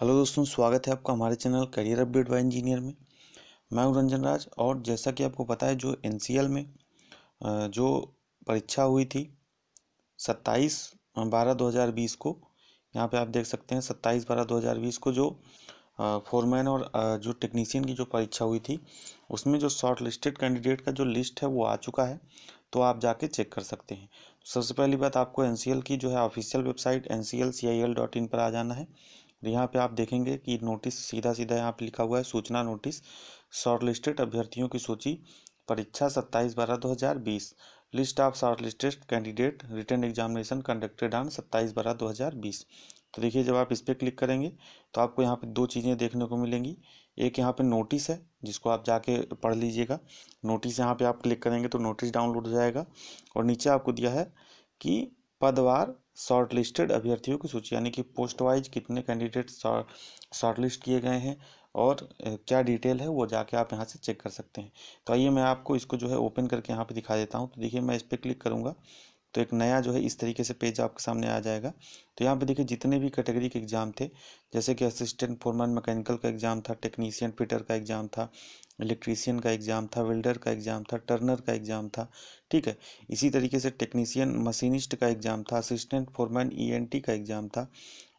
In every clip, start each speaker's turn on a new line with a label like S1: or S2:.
S1: hello दोस्तों स्वागत है आपका हमारे channel career update by engineer में मैं हूं रंजन राज और जैसा कि आपको पता है जो एन में जो परीक्षा हुई थी सत्ताईस बारह 2020 को यहां पे आप देख सकते हैं सत्ताईस बारह 2020 को जो फोरमैन और जो टेक्नीसियन की जो परीक्षा हुई थी उसमें जो शॉर्ट लिस्टेड कैंडिडेट का जो लिस्ट है वो आ चुका है तो आप जाके चेक कर सकते हैं सबसे पहली बात आपको एन की जो है ऑफिशियल वेबसाइट एन सी पर आ जाना है तो यहाँ पे आप देखेंगे कि नोटिस सीधा सीधा यहाँ पे लिखा हुआ है सूचना नोटिस शॉर्टलिस्टेड अभ्यर्थियों की सूची परीक्षा सत्ताईस बारह दो हज़ार बीस list of shortlisted candidate written examination conducted on सत्ताईस बारह दो हज़ार बीस तो देखिए जब आप इस पर क्लिक करेंगे तो आपको यहाँ पे दो चीज़ें देखने को मिलेंगी एक यहाँ पे नोटिस है जिसको आप जाके पढ़ लीजिएगा नोटिस यहाँ पे आप क्लिक करेंगे तो नोटिस डाउनलोड हो जाएगा और नीचे आपको दिया है कि पदवार शॉर्टलिस्टेड अभ्यर्थियों की सूची यानी कि पोस्ट वाइज कितने कैंडिडेट शॉर्टलिस्ट किए गए हैं और क्या डिटेल है वो जाके आप यहाँ से चेक कर सकते हैं तो आइए मैं आपको इसको जो है ओपन करके यहाँ पे दिखा देता हूँ तो देखिए मैं इस पर क्लिक करूँगा तो एक नया जो है इस तरीके से पेज आपके सामने आ जाएगा तो यहाँ पे देखिए जितने भी कैटेगरी के एग्ज़ाम थे जैसे कि असिस्टेंट फोरमैन मैकेनिकल का एग्ज़ाम था टेक्नीसियन फिटर का एग्ज़ाम था इलेक्ट्रीसियन का एग्ज़ाम था वेल्डर का एग्ज़ाम था टर्नर का एग्ज़ाम था ठीक है इसी तरीके से टेक्नीसियन मशीनिस्ट का एग्ज़ाम था असिस्टेंट फोरमैन टी e का एग्ज़ाम था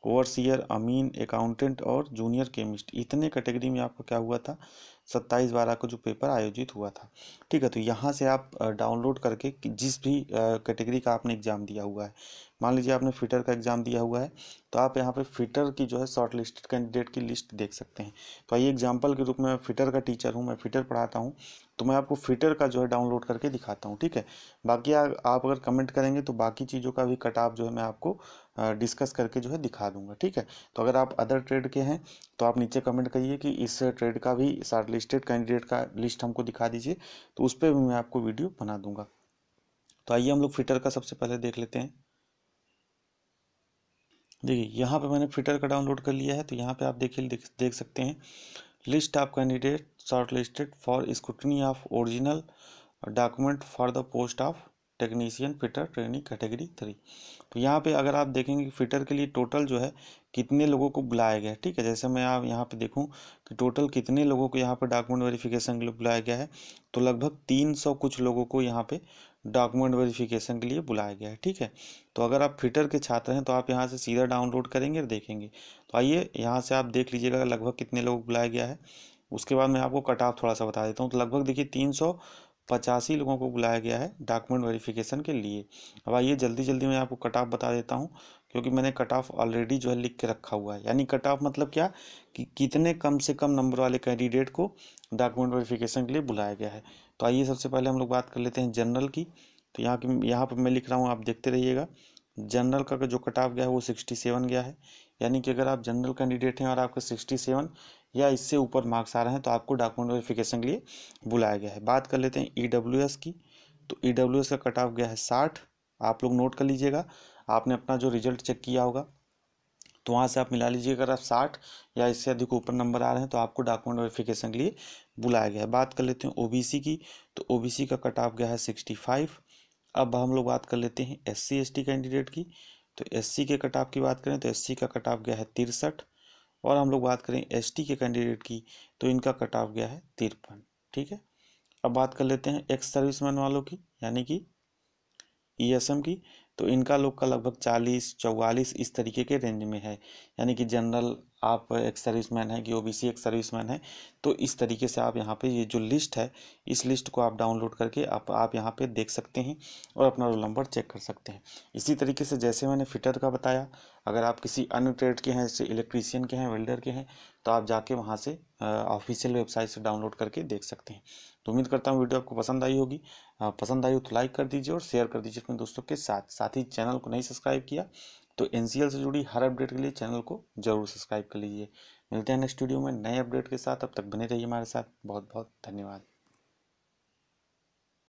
S1: ओवरसीयर अमीन अकाउंटेंट और जूनियर केमिस्ट इतने कैटेगरी में आपका क्या हुआ था सत्ताईस बारह को जो पेपर आयोजित हुआ था ठीक है तो यहाँ से आप डाउनलोड करके जिस भी कैटेगरी का आपने एग्ज़ाम दिया हुआ है मान लीजिए आपने फिटर का एग्ज़ाम दिया हुआ है तो आप यहाँ पे फिटर की जो है शॉर्ट लिस्टेड कैंडिडेट की लिस्ट देख सकते हैं तो आइए एग्जाम्पल के रूप में मैं फिटर का टीचर हूँ मैं फिटर पढ़ाता हूँ तो मैं आपको फिटर का जो है डाउनलोड करके दिखाता हूँ ठीक है बाकी आप अगर कमेंट करेंगे तो बाकी चीज़ों का भी कटाव जो है मैं आपको डिस्कस करके जो है दिखा दूंगा ठीक है तो अगर आप अदर ट्रेड के हैं तो आप नीचे कमेंट करिए कि इस ट्रेड का भी लिस्टेड कैंडिडेट का लिस्ट हमको दिखा दीजिए तो उस पर भी मैं आपको वीडियो बना दूंगा तो आइए हम लोग फिटर का सबसे पहले देख लेते हैं देखिए यहाँ पे मैंने फिटर का डाउनलोड कर लिया है तो यहाँ पे आप देखिए देख, देख सकते हैं list of candidate short listed for scrutiny of original document for the post of technician fitter training category three तो यहाँ पे अगर आप देखेंगे कि फिटर के लिए टोटल जो है कितने लोगों को बुलाया गया है ठीक है जैसे मैं आप यहाँ पे देखूँ कि टोटल कितने लोगों को यहाँ पे डॉक्यूमेंट वेरिफिकेशन के लिए बुलाया गया है तो लगभग तीन सौ कुछ लोगों को यहाँ पे डॉक्यूमेंट वेरिफिकेशन के लिए बुलाया गया है ठीक है तो अगर आप फिटर के छात्र हैं तो आप यहाँ से सीधा डाउनलोड करेंगे और देखेंगे तो आइए यहाँ से आप देख लीजिएगा लगभग कितने लोगों को बुलाया गया है उसके बाद मैं आपको कट ऑफ थोड़ा सा बता देता हूँ तो लगभग देखिए तीन सौ पचासी लोगों को बुलाया गया है डॉक्यूमेंट वेरिफिकेशन के लिए अब आइए जल्दी जल्दी मैं आपको कट ऑफ बता देता हूँ क्योंकि मैंने कट ऑफ ऑलरेडी जो है लिख के रखा हुआ है यानी कट ऑफ मतलब क्या कि कितने कम से कम नंबर वाले कैंडिडेट को डॉक्यूमेंट वेरिफिकेशन के लिए बुलाया गया है तो आइए सबसे पहले हम लोग बात कर लेते हैं जनरल की तो यहाँ की यहाँ पर मैं लिख रहा हूँ आप देखते रहिएगा जनरल का जो कट ऑफ गया है वो सिक्सटी सेवन गया है यानी कि अगर आप जनरल कैंडिडेट हैं और आपका सिक्सटी सेवन या इससे ऊपर मार्क्स आ रहे हैं तो आपको डॉक्यूमेंट वेरिफिकेशन के लिए बुलाया गया है बात कर लेते हैं ई e की तो ई e का कट ऑफ गया है साठ आप लोग नोट कर लीजिएगा आपने अपना जो रिजल्ट चेक किया होगा तो वहाँ से आप मिला लीजिए अगर आप साठ या इससे अधिक ऊपर नंबर आ रहे हैं तो आपको डॉक्यूमेंट वेरिफिकेशन के लिए बुलाया गया है बात कर लेते हैं ओबीसी की तो ओबीसी का कट ऑफ गया है सिक्सटी फाइव अब हम लोग बात कर लेते हैं एस सी कैंडिडेट की तो एस के कट ऑफ की बात करें तो एस का कट ऑफ गया है तिरसठ और हम लोग बात करें एसटी के कैंडिडेट की तो इनका कट ऑफ गया है तिरपन ठीक है अब बात कर लेते हैं एक्स सर्विसमैन वालों की यानी कि ईएसएम e की तो इनका लोग का लगभग चालीस चौवालीस इस तरीके के रेंज में है यानी कि जनरल आप एक सर्विसमैन है कि ओबीसी एक सर्विसमैन है तो इस तरीके से आप यहाँ पे ये जो लिस्ट है इस लिस्ट को आप डाउनलोड करके आप आप यहाँ पे देख सकते हैं और अपना रोल नंबर चेक कर सकते हैं इसी तरीके से जैसे मैंने फिटर का बताया अगर आप किसी अन्य ट्रेड के हैं जैसे इलेक्ट्रीसियन के हैं वेल्डर के हैं तो आप जाके वहाँ से ऑफिशियल वेबसाइट से डाउनलोड करके देख सकते हैं तो उम्मीद करता हूँ वीडियो आपको पसंद आई होगी पसंद आई हो तो लाइक कर दीजिए और शेयर कर दीजिए अपने दोस्तों के साथ साथ ही चैनल को नहीं सब्सक्राइब किया तो एन से जुड़ी हर अपडेट के लिए चैनल को जरूर सब्सक्राइब कर लीजिए मिलते हैं नेक्स्ट वीडियो में नए अपडेट के साथ अब तक बने रहिए हमारे साथ बहुत बहुत धन्यवाद